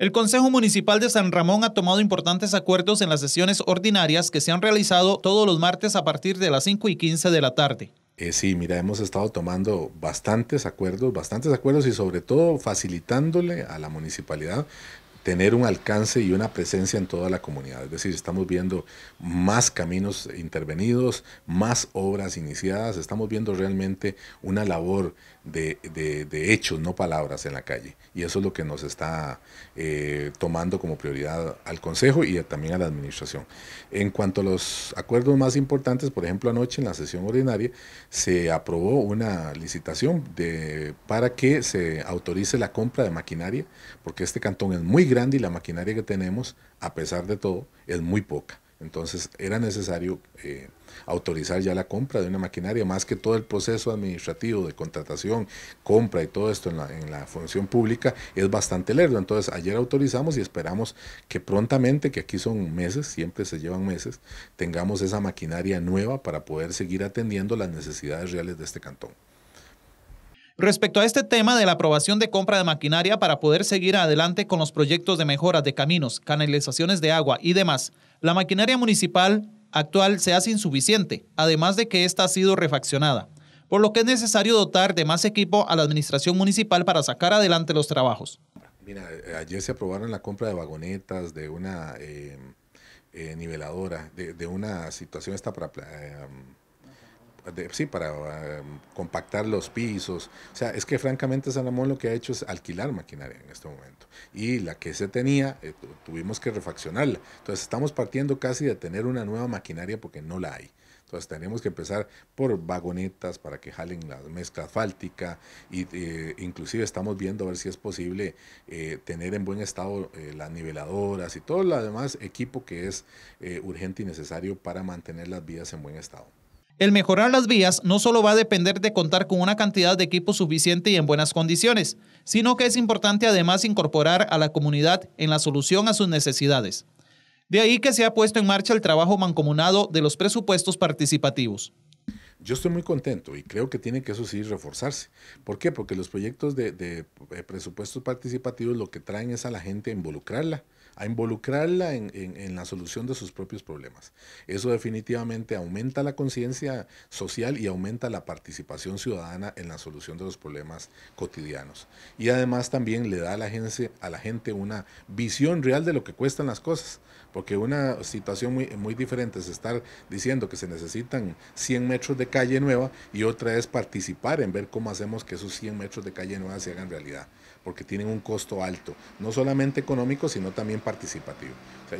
El Consejo Municipal de San Ramón ha tomado importantes acuerdos en las sesiones ordinarias que se han realizado todos los martes a partir de las 5 y 15 de la tarde. Eh, sí, mira, hemos estado tomando bastantes acuerdos, bastantes acuerdos y sobre todo facilitándole a la municipalidad tener un alcance y una presencia en toda la comunidad. Es decir, estamos viendo más caminos intervenidos, más obras iniciadas, estamos viendo realmente una labor de, hechos, no palabras en la calle. Y eso es lo que nos está eh, tomando como prioridad al Consejo y también a la Administración. En cuanto a los acuerdos más importantes, por ejemplo, anoche en la sesión ordinaria se aprobó una licitación de, para que se autorice la compra de maquinaria, porque este cantón es muy grande y la maquinaria que tenemos, a pesar de todo, es muy poca. Entonces era necesario eh, autorizar ya la compra de una maquinaria, más que todo el proceso administrativo de contratación, compra y todo esto en la, en la función pública es bastante lerdo. Entonces ayer autorizamos y esperamos que prontamente, que aquí son meses, siempre se llevan meses, tengamos esa maquinaria nueva para poder seguir atendiendo las necesidades reales de este cantón. Respecto a este tema de la aprobación de compra de maquinaria para poder seguir adelante con los proyectos de mejora de caminos, canalizaciones de agua y demás, la maquinaria municipal actual se hace insuficiente, además de que esta ha sido refaccionada, por lo que es necesario dotar de más equipo a la administración municipal para sacar adelante los trabajos. Mira, eh, ayer se aprobaron la compra de vagonetas, de una eh, eh, niveladora, de, una situación esta para sí, para eh, compactar los pisos. O sea, es que francamente San lo que ha hecho es alquilar maquinaria en este momento. Y la que se tenía, eh, tuvimos que refaccionarla. Entonces estamos partiendo casi de tener una nueva maquinaria porque no la hay. Entonces tenemos que empezar por vagonetas para que jalen la mezcla asfáltica y eh, inclusive estamos viendo a ver si es posible tener en buen estado las niveladoras y todo lo demás equipo que es urgente y necesario para mantener las vías en buen estado. El mejorar las vías no solo va a depender de contar con una cantidad de equipo suficiente y en buenas condiciones, sino que es importante además incorporar a la comunidad en la solución a sus necesidades. De ahí que se ha puesto en marcha el trabajo mancomunado de los presupuestos participativos. Yo estoy muy contento y creo que tiene que eso sí reforzarse. ¿Por qué? Porque los proyectos de, de eh, presupuestos participativos lo que traen es a la gente involucrarla, a involucrarla en, la solución de sus propios problemas. Eso definitivamente aumenta la conciencia social y aumenta la participación ciudadana en la solución de los problemas cotidianos. Y además también le da a la gente, a la gente una visión real de lo que cuestan las cosas porque una situación muy, diferente es estar diciendo que se necesitan 100 metros de calle nueva y otra es participar en ver cómo hacemos que esos 100 metros de calle nueva se hagan realidad, porque tienen un costo alto, no solamente económico, sino también para participativo.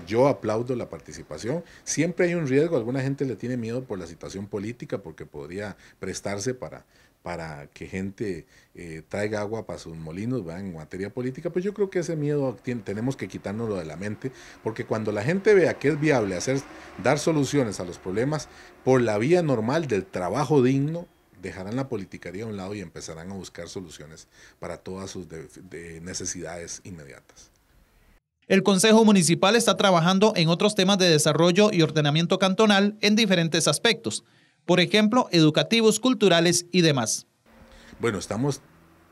yo aplaudo la participación. Siempre hay un riesgo, alguna gente le tiene miedo por la situación política porque podría prestarse para, para que gente eh, traiga agua para sus molinos va en materia política, pues yo creo que ese miedo tenemos que quitárnoslo de la mente, porque cuando la gente vea que es viable hacer, dar soluciones a los problemas por la vía normal del trabajo digno, dejarán la politicaría a un lado y empezarán a buscar soluciones para todas sus necesidades inmediatas. El Consejo Municipal está trabajando en otros temas de desarrollo y ordenamiento cantonal en diferentes aspectos, por ejemplo, educativos, culturales y demás. Bueno, estamos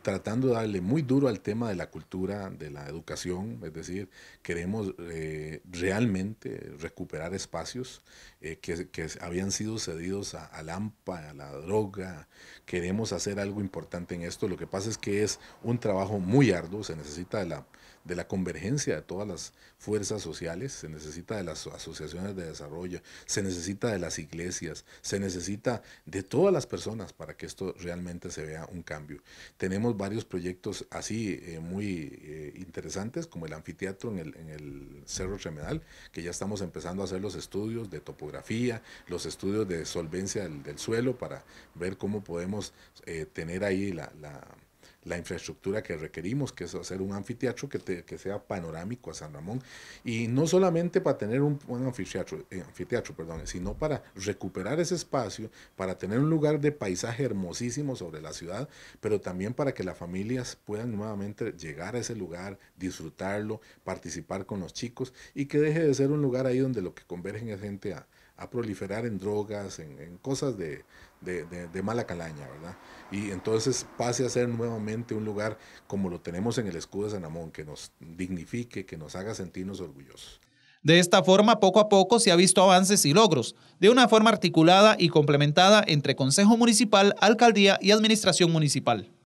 tratando de darle muy duro al tema de la cultura, de la educación, es decir, queremos eh, realmente recuperar espacios eh, que, habían sido cedidos a, la AMPA, a la droga, queremos hacer algo importante en esto, lo que pasa es que es un trabajo muy arduo, se necesita de la, de la convergencia de todas las fuerzas sociales, se necesita de las asociaciones de desarrollo, se necesita de las iglesias, se necesita de todas las personas para que esto realmente se vea un cambio. Tenemos varios proyectos así eh, muy eh, interesantes, como el anfiteatro en el, Cerro Tremedal, que ya estamos empezando a hacer los estudios de topografía, los estudios de solvencia del, suelo para ver cómo podemos eh, tener ahí la la infraestructura que requerimos, que es hacer un anfiteatro que, sea panorámico a San Ramón. Y no solamente para tener un, buen anfiteatro, eh, anfiteatro perdón, sino para recuperar ese espacio, para tener un lugar de paisaje hermosísimo sobre la ciudad, pero también para que las familias puedan nuevamente llegar a ese lugar, disfrutarlo, participar con los chicos y que deje de ser un lugar ahí donde lo que convergen es gente a a proliferar en drogas, en, cosas de, de, mala calaña, ¿verdad? Y entonces pase a ser nuevamente un lugar como lo tenemos en el escudo de San Amón, que nos dignifique, que nos haga sentirnos orgullosos. De esta forma, poco a poco se ha visto avances y logros, de una forma articulada y complementada entre Consejo Municipal, Alcaldía y Administración Municipal.